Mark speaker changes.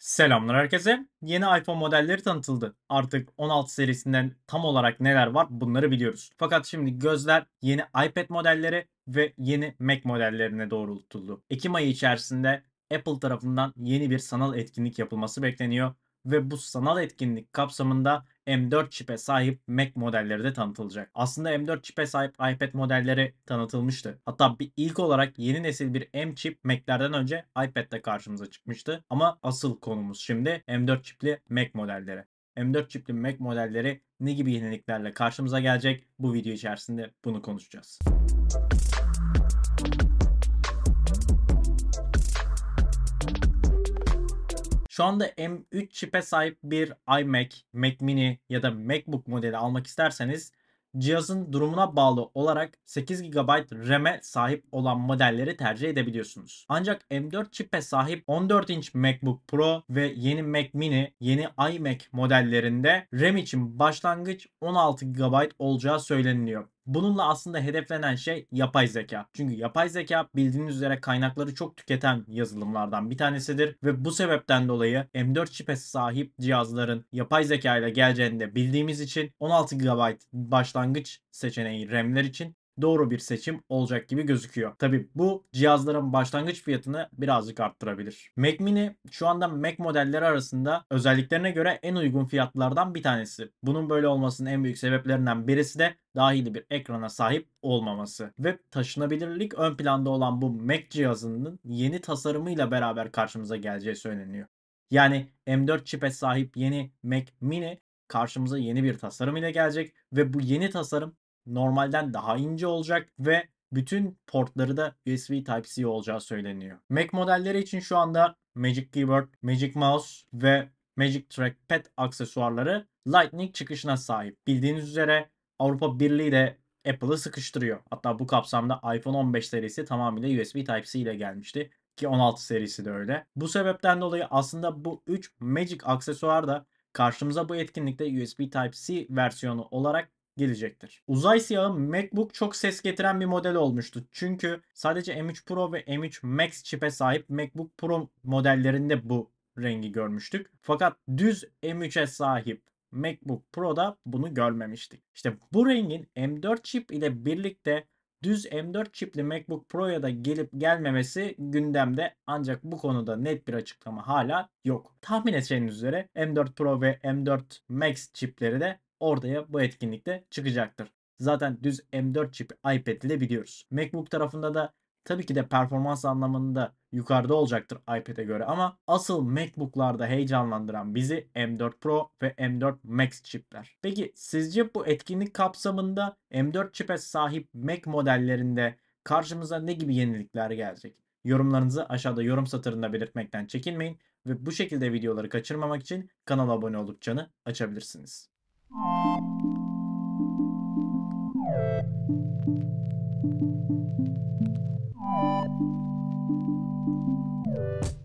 Speaker 1: Selamlar herkese. Yeni iPhone modelleri tanıtıldı. Artık 16 serisinden tam olarak neler var bunları biliyoruz. Fakat şimdi gözler yeni iPad modelleri ve yeni Mac modellerine doğrultuldu. Ekim ayı içerisinde Apple tarafından yeni bir sanal etkinlik yapılması bekleniyor ve bu sanal etkinlik kapsamında M4 çipe sahip Mac modelleri de tanıtılacak. Aslında M4 çipe sahip iPad modelleri tanıtılmıştı. Hatta bir ilk olarak yeni nesil bir M çip Mac'lerden önce iPad'de karşımıza çıkmıştı. Ama asıl konumuz şimdi M4 çipli Mac modelleri. M4 çipli Mac modelleri ne gibi yeniliklerle karşımıza gelecek bu video içerisinde bunu konuşacağız. Şu anda M3 çipe sahip bir iMac, Mac Mini ya da MacBook modeli almak isterseniz cihazın durumuna bağlı olarak 8 GB RAM'e sahip olan modelleri tercih edebiliyorsunuz. Ancak M4 çipe sahip 14 inç MacBook Pro ve yeni Mac Mini, yeni iMac modellerinde RAM için başlangıç 16 GB olacağı söyleniliyor. Bununla aslında hedeflenen şey yapay zeka. Çünkü yapay zeka bildiğiniz üzere kaynakları çok tüketen yazılımlardan bir tanesidir ve bu sebepten dolayı M4 çipe sahip cihazların yapay zeka ile geleceğini de bildiğimiz için 16 GB başlangıç seçeneği RAM'ler için doğru bir seçim olacak gibi gözüküyor. Tabi bu cihazların başlangıç fiyatını birazcık arttırabilir. Mac Mini şu anda Mac modelleri arasında özelliklerine göre en uygun fiyatlardan bir tanesi. Bunun böyle olmasının en büyük sebeplerinden birisi de dahili bir ekrana sahip olmaması ve taşınabilirlik ön planda olan bu Mac cihazının yeni tasarımıyla beraber karşımıza geleceği söyleniyor. Yani M4 çipe sahip yeni Mac Mini karşımıza yeni bir tasarım ile gelecek ve bu yeni tasarım normalden daha ince olacak ve bütün portları da USB Type-C olacağı söyleniyor. Mac modelleri için şu anda Magic Keyboard, Magic Mouse ve Magic Trackpad aksesuarları Lightning çıkışına sahip. Bildiğiniz üzere Avrupa Birliği de Apple'ı sıkıştırıyor. Hatta bu kapsamda iPhone 15 serisi tamamıyla USB Type-C ile gelmişti ki 16 serisi de öyle. Bu sebepten dolayı aslında bu 3 Magic aksesuar da karşımıza bu etkinlikte USB Type-C versiyonu olarak gelecektir. Uzay siyahı MacBook çok ses getiren bir model olmuştu. Çünkü sadece M3 Pro ve M3 Max çipe sahip MacBook Pro modellerinde bu rengi görmüştük. Fakat düz M3'e sahip MacBook Pro'da bunu görmemiştik. İşte bu rengin M4 çip ile birlikte düz M4 çipli MacBook Pro'ya da gelip gelmemesi gündemde ancak bu konuda net bir açıklama hala yok. Tahmin edeceğiniz üzere M4 Pro ve M4 Max çipleri de ortaya bu etkinlikte çıkacaktır. Zaten düz M4 çipi iPad ile biliyoruz. MacBook tarafında da tabii ki de performans anlamında yukarıda olacaktır iPad'e göre ama asıl MacBook'larda heyecanlandıran bizi M4 Pro ve M4 Max çipler. Peki sizce bu etkinlik kapsamında M4 çipe sahip Mac modellerinde karşımıza ne gibi yenilikler gelecek? Yorumlarınızı aşağıda yorum satırında belirtmekten çekinmeyin ve bu şekilde videoları kaçırmamak için kanala abone olup çanı açabilirsiniz. you